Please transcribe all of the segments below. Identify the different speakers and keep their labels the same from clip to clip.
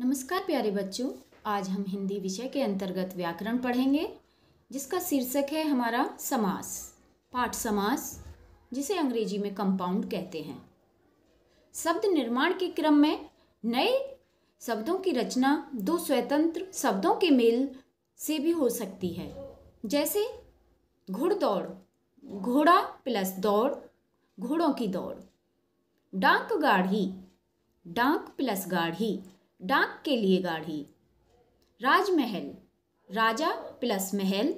Speaker 1: नमस्कार प्यारे बच्चों आज हम हिंदी विषय के अंतर्गत व्याकरण पढ़ेंगे जिसका शीर्षक है हमारा समास पाठ समास जिसे अंग्रेजी में कंपाउंड कहते हैं शब्द निर्माण के क्रम में नए शब्दों की रचना दो स्वतंत्र शब्दों के मेल से भी हो सकती है जैसे घुड़दौड़ घोड़ा प्लस दौड़ घोड़ों की दौड़ डांक गाढ़ी डाक प्लस गाढ़ी डाक के लिए गाढ़ी राजमहल राजा प्लस महल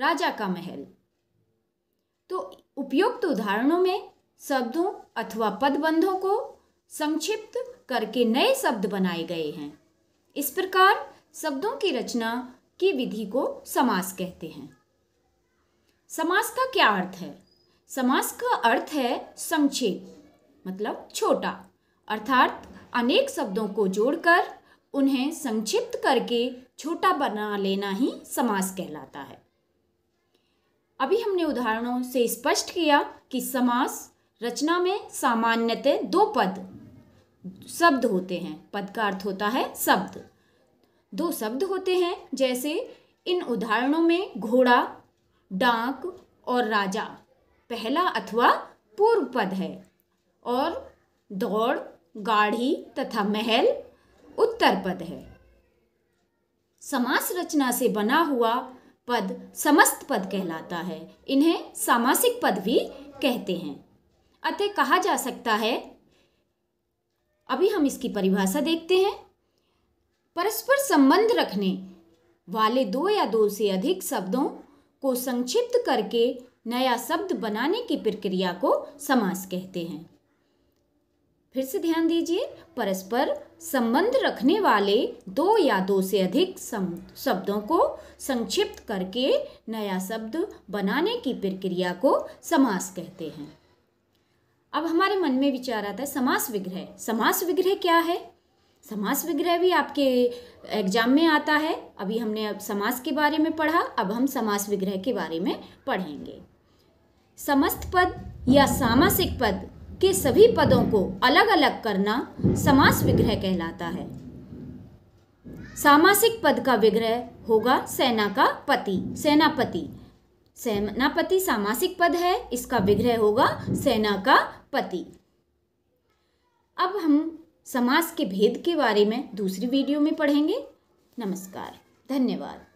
Speaker 1: राजा का महल तो उपयुक्त उदाहरणों में शब्दों अथवा पदबंधों को संक्षिप्त करके नए शब्द बनाए गए हैं इस प्रकार शब्दों की रचना की विधि को समास कहते हैं समास का क्या अर्थ है समास का अर्थ है संक्षेप मतलब छोटा अर्थात अनेक शब्दों को जोड़कर उन्हें संक्षिप्त करके छोटा बना लेना ही समास कहलाता है अभी हमने उदाहरणों से स्पष्ट किया कि समास रचना में सामान्यतः दो पद शब्द होते हैं पद का अर्थ होता है शब्द दो शब्द होते हैं जैसे इन उदाहरणों में घोड़ा डाक और राजा पहला अथवा पूर्व पद है और दौड़ गाढ़ी तथा महल उत्तर पद है समास रचना से बना हुआ पद समस्त पद कहलाता है इन्हें सामासिक पद भी कहते हैं अतः कहा जा सकता है अभी हम इसकी परिभाषा देखते हैं परस्पर संबंध रखने वाले दो या दो से अधिक शब्दों को संक्षिप्त करके नया शब्द बनाने की प्रक्रिया को समास कहते हैं फिर से ध्यान दीजिए परस्पर संबंध रखने वाले दो या दो से अधिक शब्दों को संक्षिप्त करके नया शब्द बनाने की प्रक्रिया को समास कहते हैं अब हमारे मन में विचार आता है समास विग्रह समास विग्रह क्या है समास विग्रह भी आपके एग्जाम में आता है अभी हमने अब समास के बारे में पढ़ा अब हम समास विग्रह के बारे में पढ़ेंगे समस्त पद या सामासिक पद के सभी पदों को अलग अलग करना समास विग्रह कहलाता है सामासिक पद का विग्रह होगा सेना का पति सेनापति सेनापति सामासिक पद है इसका विग्रह होगा सेना का पति अब हम समास के भेद के बारे में दूसरी वीडियो में पढ़ेंगे नमस्कार धन्यवाद